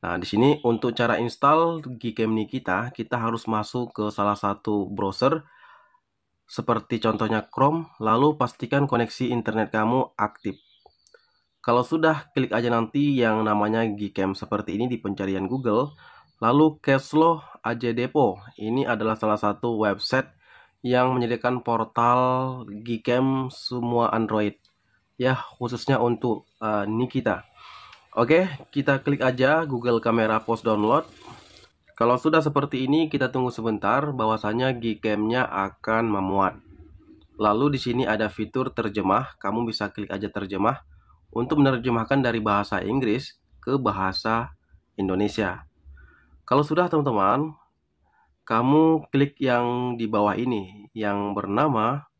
Nah, di sini untuk cara install Gcamly kita, kita harus masuk ke salah satu browser seperti contohnya Chrome, lalu pastikan koneksi internet kamu aktif. Kalau sudah, klik aja nanti yang namanya Gcam seperti ini di pencarian Google, lalu Cashflow aja Depo. Ini adalah salah satu website yang menyediakan portal Gcam semua Android. Ya, khususnya untuk uh, eh, Nikita. Oke, kita klik aja Google Camera Post Download. Kalau sudah seperti ini, kita tunggu sebentar bahwasanya Gcam-nya akan memuat. Lalu di sini ada fitur terjemah, kamu bisa klik aja terjemah untuk menerjemahkan dari bahasa Inggris ke bahasa Indonesia. Kalau sudah teman-teman, kamu klik yang di bawah ini yang bernama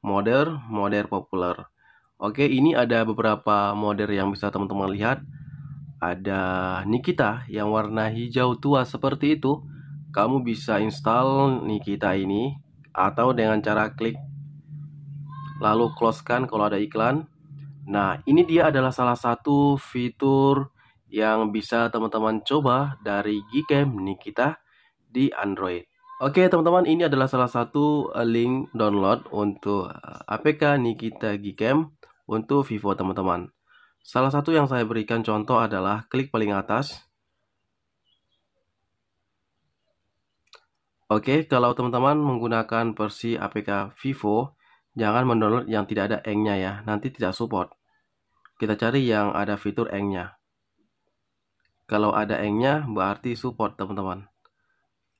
Modern Modern Popular. Oke, ini ada beberapa model yang bisa teman-teman lihat. Ada Nikita yang warna hijau tua seperti itu. Kamu bisa install Nikita ini atau dengan cara klik lalu close kan kalau ada iklan. Nah, ini dia adalah salah satu fitur yang bisa teman-teman coba dari Gcam Nikita di Android. Oke okay, teman-teman ini adalah salah satu eh, link download untuk eh, APK Nikita Gcam untuk Vivo teman-teman. Salah satu yang saya berikan contoh adalah klik paling atas. Oke, okay, kalau teman-teman menggunakan versi APK Vivo, jangan mendownload yang tidak ada engnya ya, nanti tidak support. Kita cari yang ada fitur engnya. Kalau ada engnya berarti support teman-teman.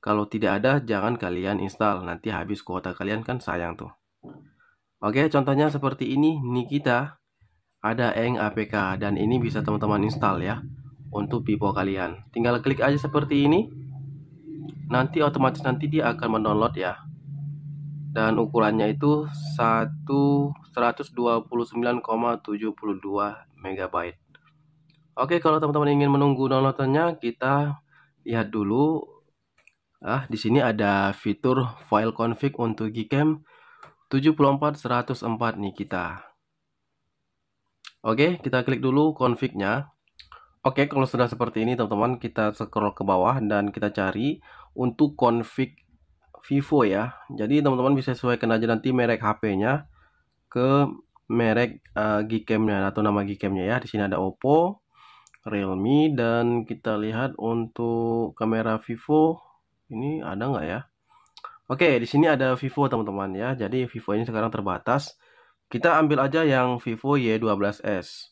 Kalau tidak ada, jangan kalian install. Nanti habis kuota kalian kan sayang tuh. Oke, contohnya seperti ini. Nikita ada Eng APK dan ini bisa teman-teman install ya untuk Vivo kalian. Tinggal klik aja seperti ini. Nanti otomatis nanti dia akan mendownload ya. Dan ukurannya itu puluh 129,72 MB. Oke, kalau teman-teman ingin menunggu downloadannya, kita lihat dulu ah di sini ada fitur file config untuk Gcam 74104 nih kita oke kita klik dulu confignya oke kalau sudah seperti ini teman-teman kita scroll ke bawah dan kita cari untuk config Vivo ya jadi teman-teman bisa sesuaikan aja nanti merek HP-nya ke merek uh, Gcam-nya atau nama Gcam-nya ya di sini ada Oppo Realme dan kita lihat untuk kamera Vivo ini ada nggak ya? Oke, di sini ada Vivo teman-teman ya. Jadi Vivo ini sekarang terbatas. Kita ambil aja yang Vivo Y12s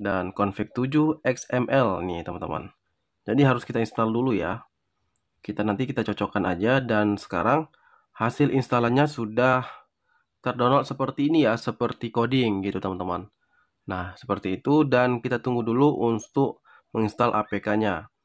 dan config 7 XML nih teman-teman. Jadi harus kita install dulu ya. Kita nanti kita cocokkan aja dan sekarang hasil instalannya sudah terdownload seperti ini ya, seperti coding gitu teman-teman. Nah, seperti itu dan kita tunggu dulu untuk menginstal APK-nya.